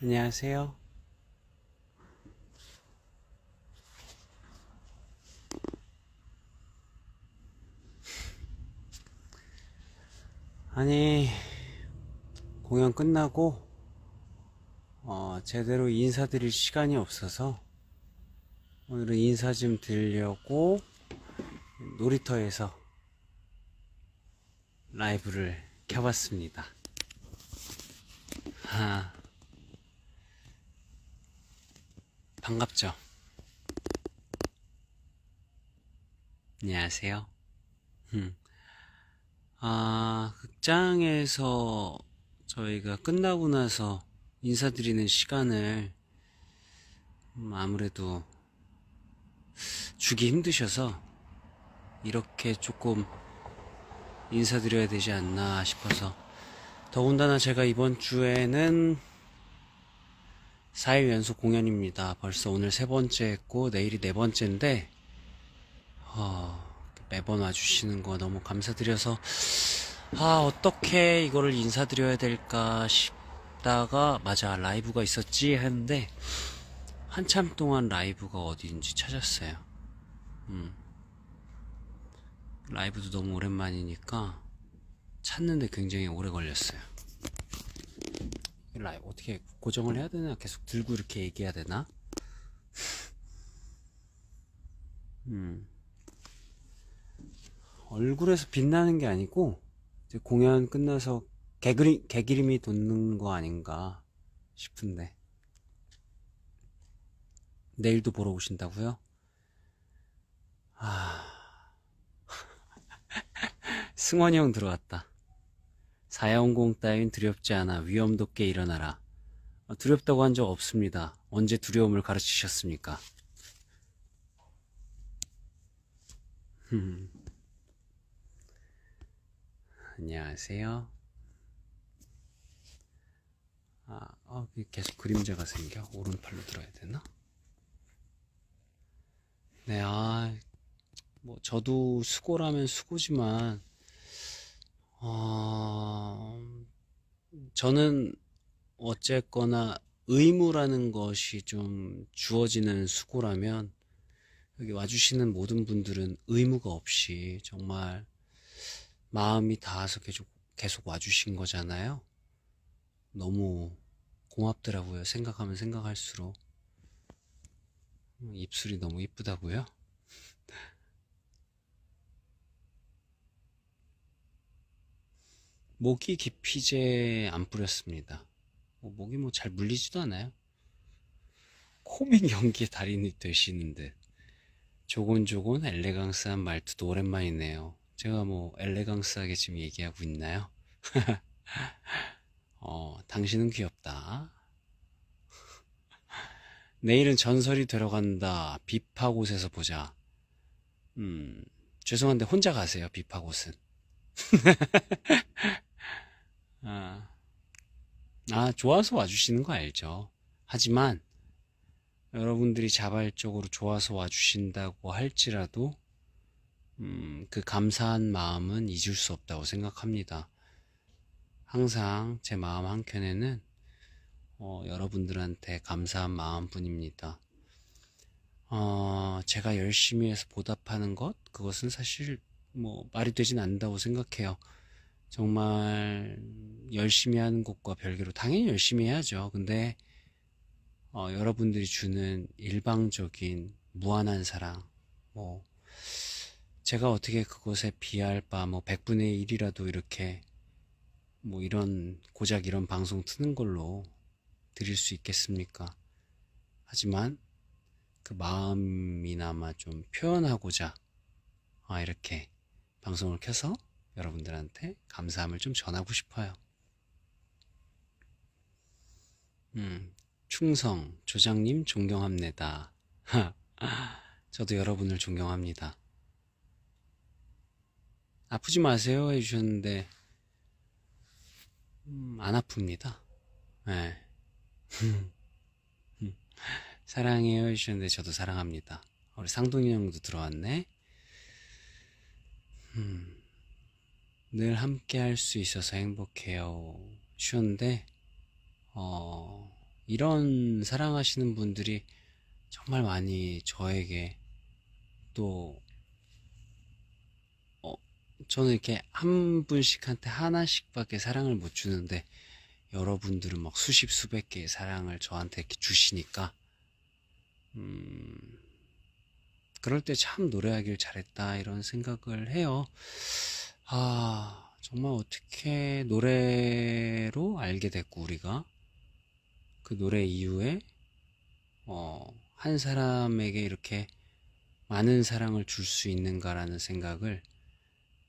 안녕하세요. 아니, 공연 끝나고, 어, 제대로 인사드릴 시간이 없어서, 오늘은 인사 좀 드리려고, 놀이터에서 라이브를 켜봤습니다. 하. 아. 반갑죠? 안녕하세요. 음. 아, 극장에서 저희가 끝나고 나서 인사드리는 시간을 음, 아무래도 주기 힘드셔서 이렇게 조금 인사드려야 되지 않나 싶어서 더군다나 제가 이번 주에는 4일 연속 공연입니다. 벌써 오늘 세 번째 했고 내일이 네 번째인데 어, 매번 와주시는 거 너무 감사드려서 아 어떻게 이거를 인사드려야 될까 싶다가 맞아 라이브가 있었지 했는데 한참 동안 라이브가 어디인지 찾았어요. 음. 라이브도 너무 오랜만이니까 찾는데 굉장히 오래 걸렸어요. 라이브 어떻게 고정을 해야 되나 계속 들고 이렇게 얘기해야 되나 음 얼굴에서 빛나는 게 아니고 공연 끝나서 개그리, 개기름이 돋는 거 아닌가 싶은데 내일도 보러 오신다고요? 아 승원이 형 들어왔다 4 5공 따윈 두렵지 않아 위험도 꽤 일어나라. 어, 두렵다고 한 적 없습니다. 언제 두려움을 가르치셨습니까? 안녕하세요. 아, 어, 계속 그림자가 생겨. 오른팔로 들어야 되나? 네, 아, 뭐, 저도 수고라면 수고지만, 어, 저는 어쨌거나 의무라는 것이 좀 주어지는 수고라면 여기 와주시는 모든 분들은 의무가 없이 정말 마음이 닿아서 계속, 계속 와주신 거잖아요. 너무 고맙더라고요. 생각하면 생각할수록. 입술이 너무 이쁘다고요? 모기 기피제 안 뿌렸습니다. 뭐 목이 뭐 잘 물리지도 않아요. 코믹 연기 달인이 되시는 듯. 조곤조곤 엘레강스한 말투도 오랜만이네요. 제가 뭐 엘레강스하게 지금 얘기하고 있나요? 어, 당신은 귀엽다. 내일은 전설이 되러 간다. 비파곳에서 보자. 음, 죄송한데 혼자 가세요, 비파곳은. 아, 아 좋아서 와주시는 거 알죠. 하지만 여러분들이 자발적으로 좋아서 와주신다고 할지라도 음, 그 감사한 마음은 잊을 수 없다고 생각합니다. 항상 제 마음 한켠에는 어, 여러분들한테 감사한 마음뿐입니다. 어, 제가 열심히 해서 보답하는 것, 그것은 사실 뭐 말이 되진 않는다고 생각해요. 정말 열심히 하는 것과 별개로 당연히 열심히 해야죠. 근데 어, 여러분들이 주는 일방적인 무한한 사랑, 뭐 제가 어떻게 그것에 비할 바뭐백분의 1이라도 이렇게 뭐 이런 고작 이런 방송 트는 걸로 드릴 수 있겠습니까? 하지만 그 마음이나마 좀 표현하고자 아, 이렇게 방송을 켜서 여러분들한테 감사함을 좀 전하고 싶어요. 음, 충성, 조장님 존경합니다. 저도 여러분을 존경합니다. 아프지 마세요 해주셨는데, 음, 안 아픕니다. 네. 사랑해요 해주셨는데, 저도 사랑합니다. 우리 상동이 형도 들어왔네. 음. 늘 함께 할 수 있어서 행복해요. 쉬운데, 어, 이런 사랑하시는 분들이 정말 많이 저에게 또, 어, 저는 이렇게 한 분씩한테 하나씩밖에 사랑을 못 주는데, 여러분들은 막 수십, 수백 개의 사랑을 저한테 이렇게 주시니까, 음, 그럴 때 참 노래하길 잘했다, 이런 생각을 해요. 아, 정말 어떻게 노래로 알게 됐고, 우리가. 그 노래 이후에, 어, 한 사람에게 이렇게 많은 사랑을 줄 수 있는가라는 생각을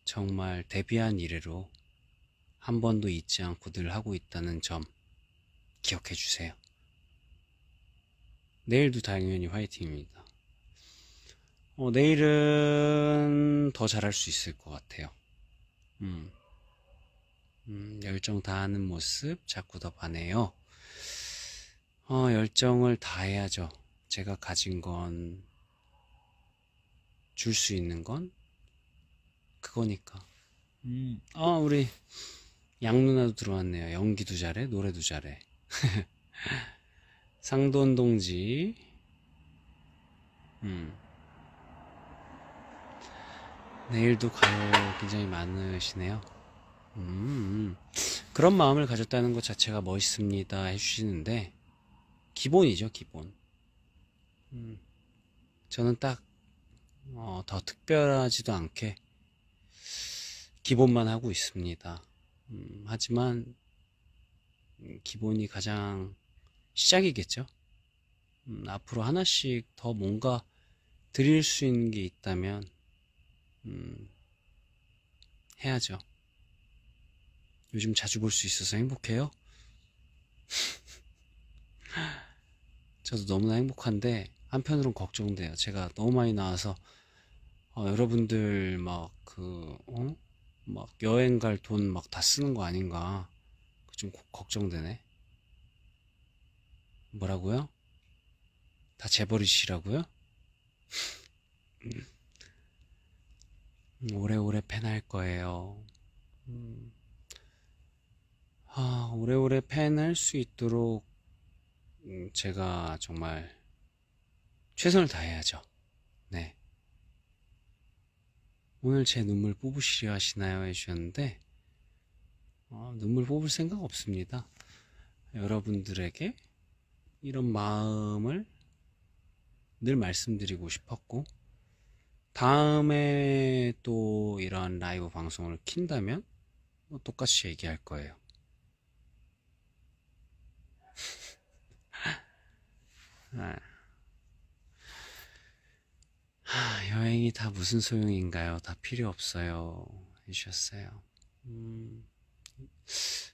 정말 데뷔한 이래로 한 번도 잊지 않고 늘 하고 있다는 점 기억해 주세요. 내일도 당연히 화이팅입니다. 어, 내일은 더 잘할 수 있을 것 같아요. 음. 음, 열정 다하는 모습 자꾸 더 반해요. 어, 열정을 다해야죠. 제가 가진 건, 줄 수 있는 건, 그거니까. 음. 어, 우리, 양 누나도 들어왔네요. 연기도 잘해, 노래도 잘해. 상돈 동지. 음. 내일도 가요. 굉장히 많으시네요. 음, 음, 그런 마음을 가졌다는 것 자체가 멋있습니다. 해주시는데, 기본이죠, 기본. 음, 저는 딱, 어, 더 특별하지도 않게, 기본만 하고 있습니다. 음, 하지만, 기본이 가장 시작이겠죠? 음, 앞으로 하나씩 더 뭔가 드릴 수 있는 게 있다면, 음, 해야죠. 요즘 자주 볼 수 있어서 행복해요? 저도 너무나 행복한데, 한편으론 걱정돼요. 제가 너무 많이 나와서, 어, 여러분들 막 그, 어? 막 여행 갈 돈 막 다 쓰는 거 아닌가. 좀 걱정되네. 뭐라고요? 다 재버리시라고요? 음. 오래오래 팬할 거예요. 음, 아, 오래오래 팬할 수 있도록 음, 제가 정말 최선을 다해야죠. 네. 오늘 제 눈물 뽑으시려 하시나요? 해주셨는데, 아, 눈물 뽑을 생각 없습니다. 여러분들에게 이런 마음을 늘 말씀드리고 싶었고, 다음에 또 이런 라이브 방송을 킨다면 뭐 똑같이 얘기할 거예요. 하, 아. 아, 여행이 다 무슨 소용인가요? 다 필요 없어요. 해주셨어요. 음,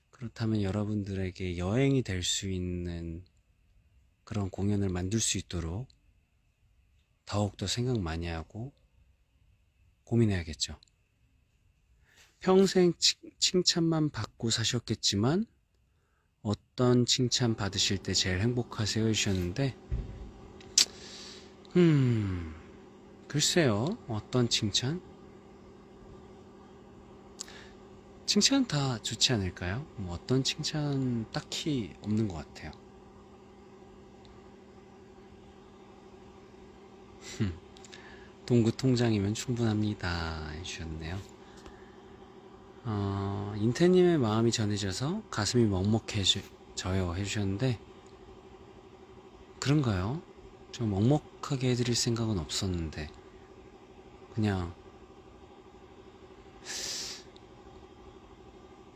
그렇다면 여러분들에게 여행이 될 수 있는 그런 공연을 만들 수 있도록 더욱더 생각 많이 하고 고민해야겠죠. 평생 칭찬만 받고 사셨겠지만 어떤 칭찬 받으실 때 제일 행복하세요 해주셨는데 음 글쎄요 어떤 칭찬 칭찬 다 좋지 않을까요? 뭐 어떤 칭찬 딱히 없는 것 같아요. 동구 통장이면 충분합니다. 해주셨네요. 어, 인태님의 마음이 전해져서 가슴이 먹먹해져요. 해주셨는데, 그런가요? 좀 먹먹하게 해드릴 생각은 없었는데, 그냥,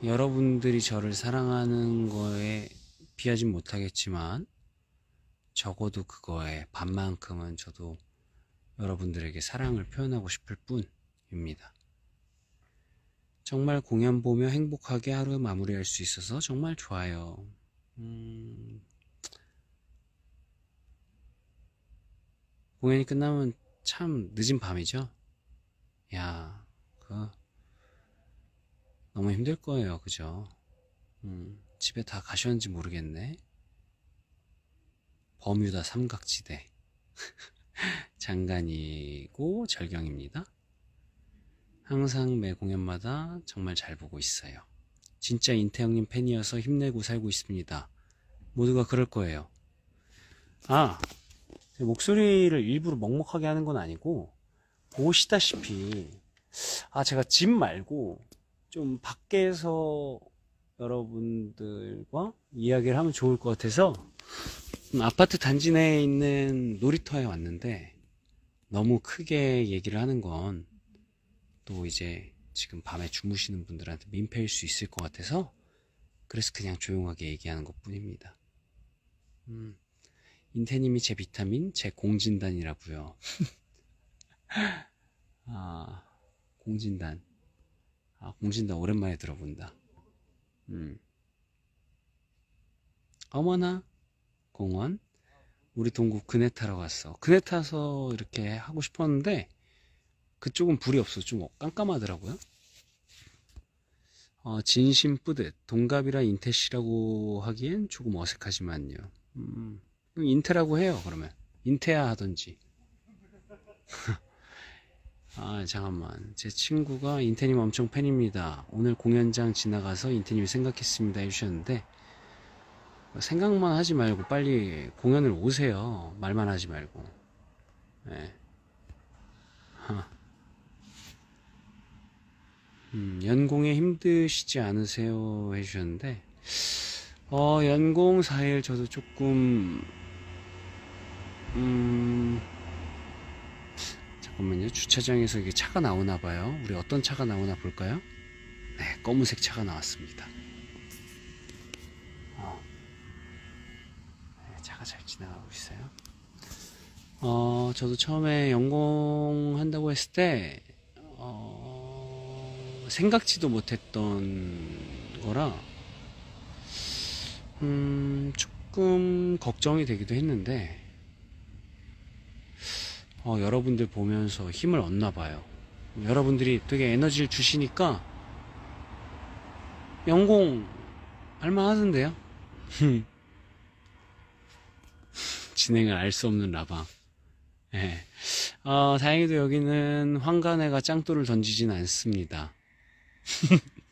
여러분들이 저를 사랑하는 거에 비하진 못하겠지만, 적어도 그거에 반만큼은 저도 여러분들에게 사랑을 표현하고 싶을 뿐입니다. 정말 공연 보며 행복하게 하루 마무리할 수 있어서 정말 좋아요. 음... 공연이 끝나면 참 늦은 밤이죠? 야, 그, 너무 힘들 거예요, 그죠? 음, 집에 다 가셨는지 모르겠네. 범유다 삼각지대. 장관이고 절경입니다. 항상 매 공연마다 정말 잘 보고 있어요. 진짜 인태영님 팬이어서 힘내고 살고 있습니다. 모두가 그럴 거예요. 아, 목소리를 일부러 먹먹하게 하는 건 아니고, 보시다시피, 아, 제가 집 말고, 좀 밖에서 여러분들과 이야기를 하면 좋을 것 같아서, 음, 아파트 단지 내에 있는 놀이터에 왔는데 너무 크게 얘기를 하는 건 또 이제 지금 밤에 주무시는 분들한테 민폐일 수 있을 것 같아서 그래서 그냥 조용하게 얘기하는 것 뿐입니다. 음, 인태님이 제 비타민, 제 공진단이라고요. 아, 공진단. 아, 공진단 오랜만에 들어본다. 음. 어머나, 공원 우리 동구 그네 타러 갔어 그네 타서 이렇게 하고 싶었는데 그쪽은 불이 없어 좀 깜깜하더라고요 어, 진심 뿌듯 동갑이라 인테씨라고 하기엔 조금 어색하지만요 음, 인테라고 해요 그러면 인테야 하던지 아 잠깐만 제 친구가 인테님 엄청 팬입니다 오늘 공연장 지나가서 인테님 이 생각했습니다 해주셨는데 생각만 하지 말고 빨리 공연을 오세요. 말만 하지 말고. 네. 음, 연공에 힘드시지 않으세요? 해주셨는데, 어, 연공 4일 저도 조금, 음, 잠깐만요. 주차장에서 이게 차가 나오나 봐요. 우리 어떤 차가 나오나 볼까요? 네, 검은색 차가 나왔습니다. 차가 잘 지나가고 있어요. 어, 저도 처음에 연공한다고 했을 때, 어, 생각지도 못했던 거라, 음, 조금 걱정이 되기도 했는데, 어, 여러분들 보면서 힘을 얻나 봐요. 여러분들이 되게 에너지를 주시니까, 연공, 할만하던데요? 진행을 알 수 없는 라방. 예. 어, 다행히도 여기는 황가네가 짱돌을 던지진 않습니다.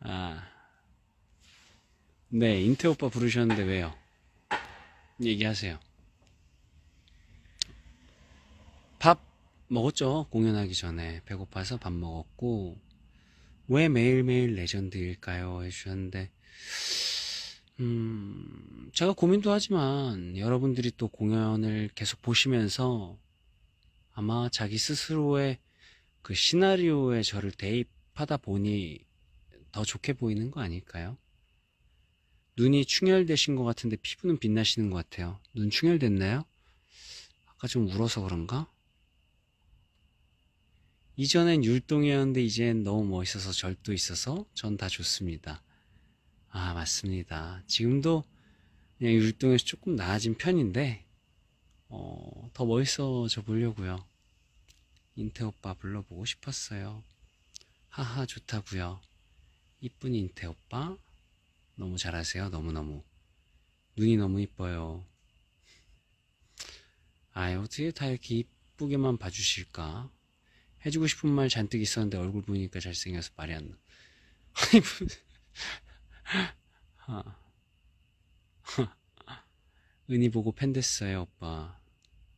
아. 네, 인태 오빠 부르셨는데 왜요? 얘기하세요. 밥 먹었죠? 공연하기 전에. 배고파서 밥 먹었고. 왜 매일매일 레전드일까요? 해주셨는데. 음, 제가 고민도 하지만 여러분들이 또 공연을 계속 보시면서 아마 자기 스스로의 그 시나리오에 저를 대입하다 보니 더 좋게 보이는 거 아닐까요? 눈이 충혈되신 것 같은데 피부는 빛나시는 것 같아요. 눈 충혈됐나요? 아까 좀 울어서 그런가? 이전엔 율동이었는데 이젠 너무 멋있어서 절도 있어서 전 다 좋습니다. 아, 맞습니다. 지금도 그냥 율동에서 조금 나아진 편인데, 어, 더 멋있어져 보려고요. 인태 오빠 불러보고 싶었어요. 하하, 좋다고요 이쁜 인태 오빠. 너무 잘하세요. 너무너무. 눈이 너무 이뻐요. 아이, 어떻게 다 이렇게 이쁘게만 봐주실까? 해주고 싶은 말 잔뜩 있었는데 얼굴 보니까 잘생겨서 말이 안 나. 뭐, 어. 은희 보고 팬 됐어요, 오빠.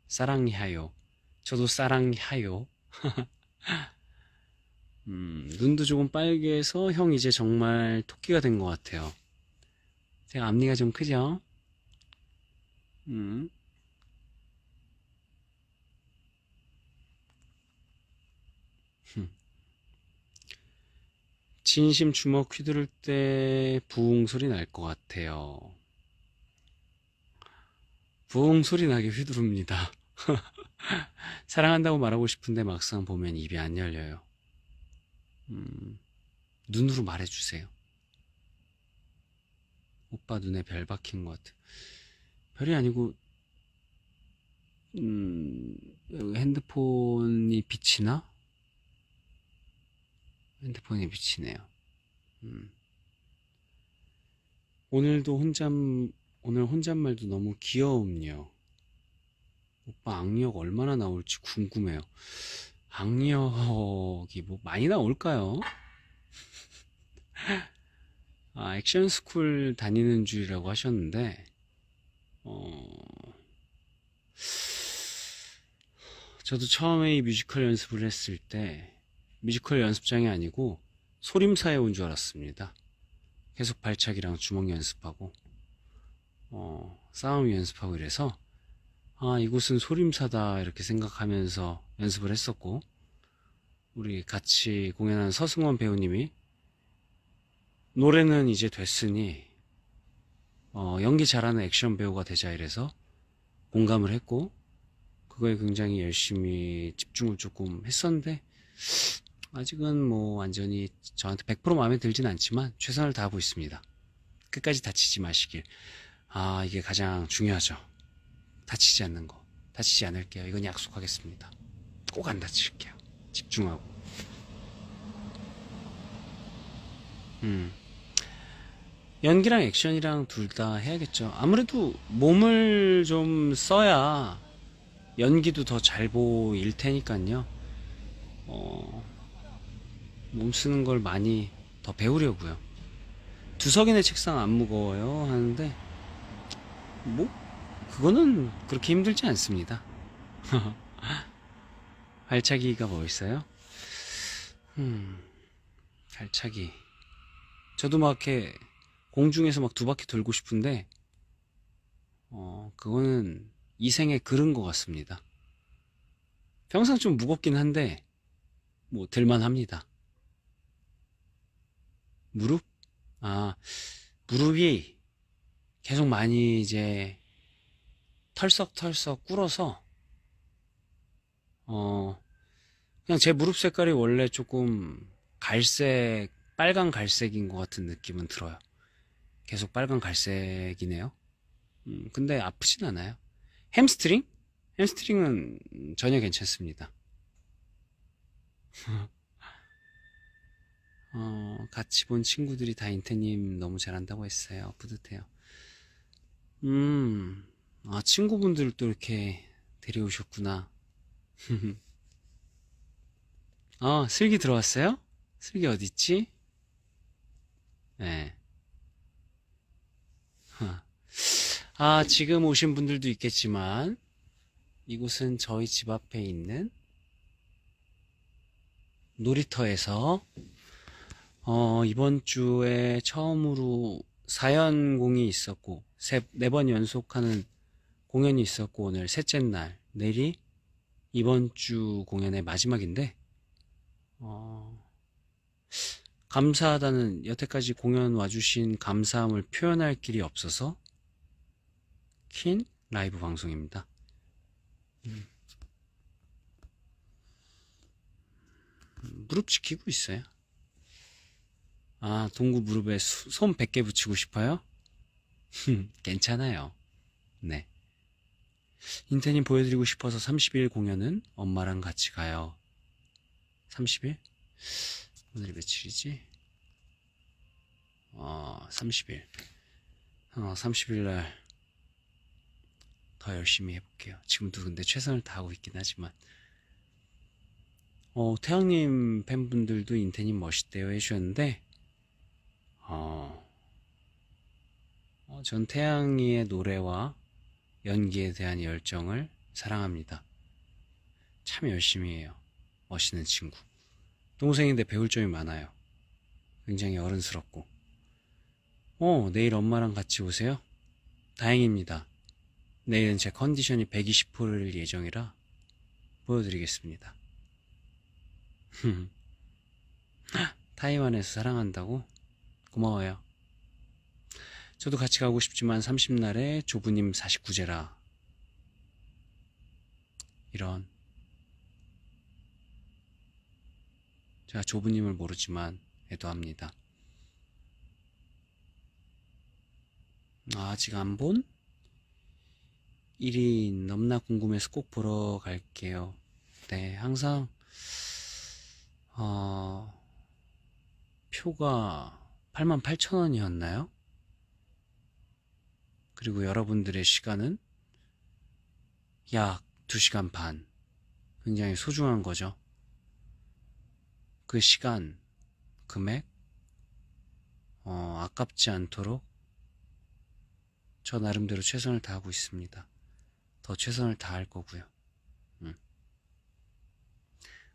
사랑해요 저도 사랑해요 음, 눈도 조금 빨개서 형 이제 정말 토끼가 된 것 같아요. 제가 앞니가 좀 크죠? 음. 진심 주먹 휘두를 때 부웅 소리 날 것 같아요. 부웅 소리 나게 휘두릅니다. 사랑한다고 말하고 싶은데 막상 보면 입이 안 열려요. 음, 눈으로 말해주세요. 오빠 눈에 별 박힌 것 같아. 별이 아니고, 음, 핸드폰이 빛이나? 핸드폰이 비치네요. 음. 오늘도 혼자 오늘 혼잣말도 너무 귀여움요. 오빠 악력 얼마나 나올지 궁금해요. 악력이 뭐 많이 나올까요? 아, 액션 스쿨 다니는 줄이라고 하셨는데, 어, 저도 처음에 이 뮤지컬 연습을 했을 때, 뮤지컬 연습장이 아니고 소림사에 온 줄 알았습니다. 계속 발차기랑 주먹 연습하고 어, 싸움 연습하고 이래서 아 이곳은 소림사다 이렇게 생각하면서 연습을 했었고 우리 같이 공연한 서승원 배우님이 노래는 이제 됐으니 어, 연기 잘하는 액션 배우가 되자 이래서 공감을 했고 그거에 굉장히 열심히 집중을 조금 했었는데 아직은 뭐 완전히 저한테 100% 마음에 들진 않지만 최선을 다하고 있습니다. 끝까지 다치지 마시길. 아, 이게 가장 중요하죠. 다치지 않는 거. 다치지 않을게요. 이건 약속하겠습니다. 꼭 안 다칠게요. 집중하고. 음. 연기랑 액션이랑 둘 다 해야겠죠. 아무래도 몸을 좀 써야 연기도 더 잘 보일 테니까요. 어, 몸쓰는 걸 많이 더 배우려고요. 두석이네 책상 안 무거워요 하는데 뭐 그거는 그렇게 힘들지 않습니다. 알차기가 뭐 있어요? 음, 알차기. 저도 막 이렇게 공중에서 막 두 바퀴 돌고 싶은데, 어, 그거는 이 생에 그른 것 같습니다. 평상 좀 무겁긴 한데, 뭐, 들만 합니다. 무릎? 아, 무릎이 계속 많이 이제 털썩털썩 꿇어서, 어, 그냥 제 무릎 색깔이 원래 조금 갈색, 빨간 갈색인 것 같은 느낌은 들어요. 계속 빨간 갈색이네요. 음, 근데 아프진 않아요. 햄스트링? 햄스트링은 전혀 괜찮습니다. 어, 같이 본 친구들이 다 인태님 너무 잘한다고 했어요. 뿌듯해요. 음, 아, 친구분들도 이렇게 데려오셨구나. 아, 슬기 들어왔어요? 슬기 어딨지? 네. 아, 지금 오신 분들도 있겠지만, 이곳은 저희 집 앞에 있는 놀이터에서 어, 이번 주에 처음으로 사연공이 있었고 네번 연속하는 공연이 있었고 오늘 셋째 날 내일이 이번 주 공연의 마지막인데 어, 감사하다는 여태까지 공연 와주신 감사함을 표현할 길이 없어서 킨 라이브 방송입니다. 음. 무릎 지키고 있어요. 아, 동구 무릎에 수, 손 100개 붙이고 싶어요? 괜찮아요. 네. 인태님 보여드리고 싶어서 30일 공연은 엄마랑 같이 가요. 30일? 오늘이 며칠이지? 어, 30일. 어, 30일 날 더 열심히 해볼게요. 지금도 근데 최선을 다하고 있긴 하지만. 어, 태양님 팬분들도 인태님 멋있대요 해주셨는데, 어. 어, 전 태양이의 노래와 연기에 대한 열정을 사랑합니다. 참 열심히 해요. 멋있는 친구. 동생인데 배울 점이 많아요. 굉장히 어른스럽고. 어, 내일 엄마랑 같이 오세요? 다행입니다. 내일은 제 컨디션이 120%일 예정이라 보여드리겠습니다. 타이완에서 사랑한다고? 고마워요. 저도 같이 가고 싶지만 30날에 조부님 49제라. 이런. 제가 조부님을 모르지만 애도합니다. 아, 직안 본? 1인 넘나 궁금해서 꼭 보러 갈게요. 네, 항상, 어, 표가 88,000원이었나요? 그리고 여러분들의 시간은 약 2시간 반. 굉장히 소중한 거죠. 그 시간, 금액, 어, 아깝지 않도록 저 나름대로 최선을 다하고 있습니다. 더 최선을 다할 거고요. 음.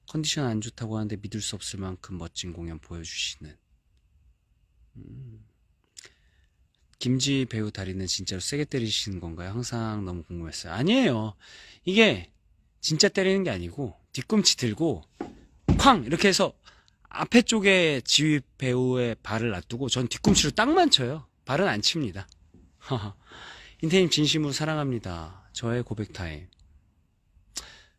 컨디션 안 좋다고 하는데 믿을 수 없을 만큼 멋진 공연 보여주시는 김지 배우 다리는 진짜로 세게 때리시는 건가요? 항상 너무 궁금했어요. 아니에요. 이게 진짜 때리는 게 아니고 뒤꿈치 들고 쾅 이렇게 해서 앞에 쪽에 지휘 배우의 발을 놔두고 전 뒤꿈치로 딱만 쳐요. 발은 안 칩니다. 인태님 진심으로 사랑합니다. 저의 고백 타임.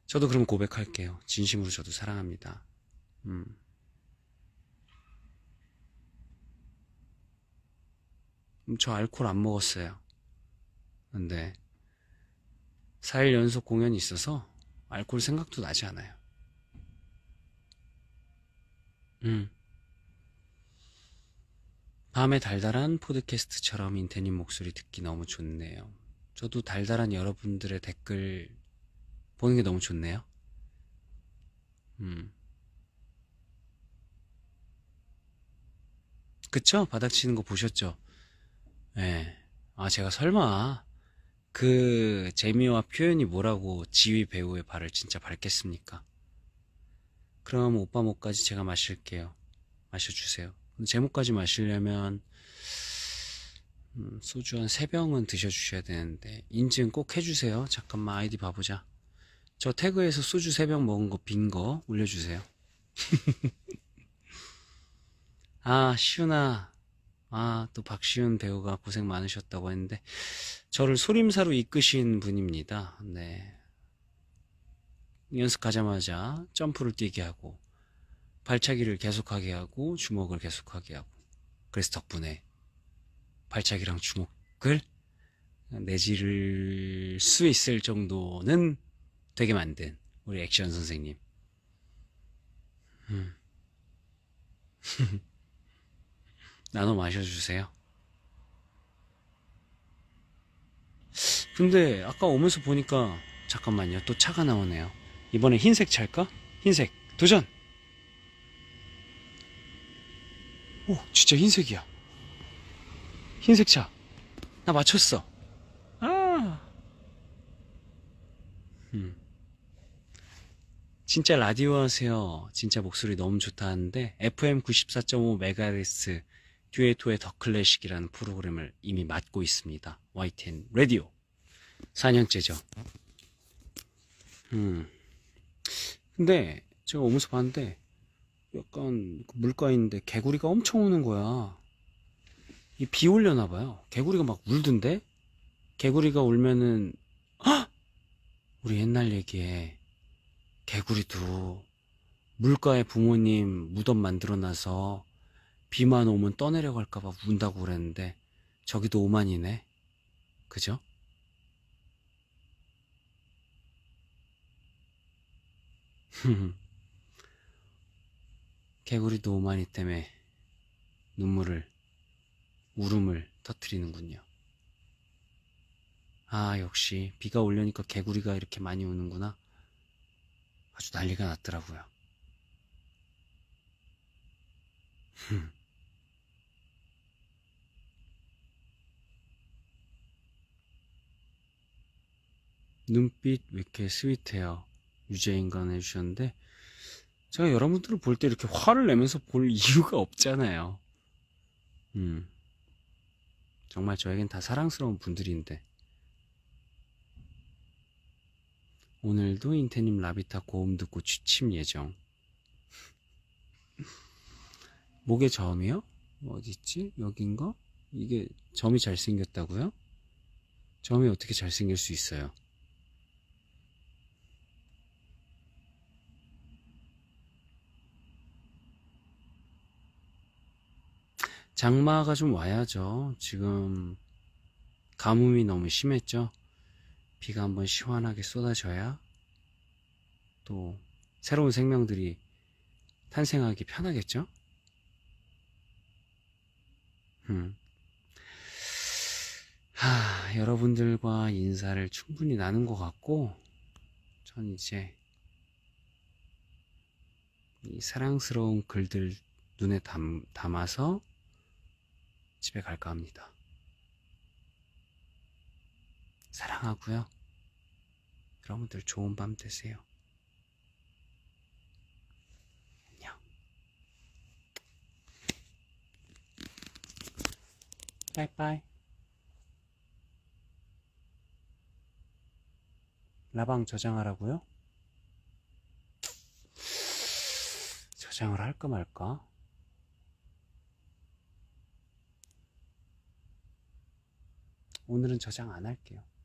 저도 그럼 고백할게요. 진심으로 저도 사랑합니다. 음. 음, 저 알코올 안 먹었어요. 근데 4일 연속 공연이 있어서 알코올 생각도 나지 않아요. 음. 밤에 달달한 포드캐스트처럼 인테님 목소리 듣기 너무 좋네요. 저도 달달한 여러분들의 댓글 보는 게 너무 좋네요. 음. 그쵸? 바닥치는 거 보셨죠? 예. 아, 제가 설마 그 재미와 표현이 뭐라고 지휘 배우의 발을 진짜 밝겠습니까 그럼 오빠 목까지 제가 마실게요. 마셔주세요. 제 목까지 마시려면 음, 소주 한 3병은 드셔주셔야 되는데 인증 꼭 해주세요. 잠깐만 아이디 봐보자. 저 태그에서 소주 3병 먹은 거 빈 거 올려주세요. 아, 시 슈나. 아, 또 박시윤 배우가 고생 많으셨다고 했는데, 저를 소림사로 이끄신 분입니다. 네. 연습하자마자 점프를 뛰게 하고, 발차기를 계속하게 하고, 주먹을 계속하게 하고, 그래서 덕분에 발차기랑 주먹을 내지를 수 있을 정도는 되게 만든 우리 액션 선생님. 음. 나눠 마셔주세요. 근데 아까 오면서 보니까 잠깐만요. 또 차가 나오네요. 이번에 흰색 차일까? 흰색 도전! 오 진짜 흰색이야. 흰색 차. 나 맞췄어. 아. 음. 진짜 라디오 하세요. 진짜 목소리 너무 좋다 하는데 FM 94.5 메가헤르츠 듀에토의 더 클래식이라는 프로그램을 이미 맡고 있습니다. YTN 라디오 4년째죠. 음. 근데 제가 오면서 봤는데 약간 그 물가 있는데 개구리가 엄청 오는 거야. 이 비 올려나 봐요. 개구리가 막 울던데? 개구리가 울면은 우리 옛날 얘기에 개구리도 물가에 부모님 무덤 만들어 놔서 비만 오면 떠내려갈까봐 운다고 그랬는데 저기도 오만이네. 그죠? 개구리도 오만이 때문에 눈물을 울음을 터트리는군요. 아 역시 비가 올려니까 개구리가 이렇게 많이 우는구나. 아주 난리가 났더라고요. 눈빛 왜 이렇게 스윗해요. 유재인간 해주셨는데, 제가 여러분들을 볼 때 이렇게 화를 내면서 볼 이유가 없잖아요. 음. 정말 저에겐 다 사랑스러운 분들인데. 오늘도 인테님 라비타 고음 듣고 취침 예정. 목에 점이요? 뭐 어딨지? 여긴가? 이게 점이 잘생겼다고요? 점이 어떻게 잘생길 수 있어요? 장마가 좀 와야죠. 지금 가뭄이 너무 심했죠. 비가 한번 시원하게 쏟아져야 또 새로운 생명들이 탄생하기 편하겠죠? 음. 하, 여러분들과 인사를 충분히 나눈 것 같고, 전 이제 이 사랑스러운 글들 눈에 담, 담아서 집에 갈까 합니다. 사랑하고요. 여러분들 좋은 밤 되세요. 안녕. 빠이빠이. 라방 저장하라고요? 저장을 할까 말까? 오늘은 저장 안 할게요.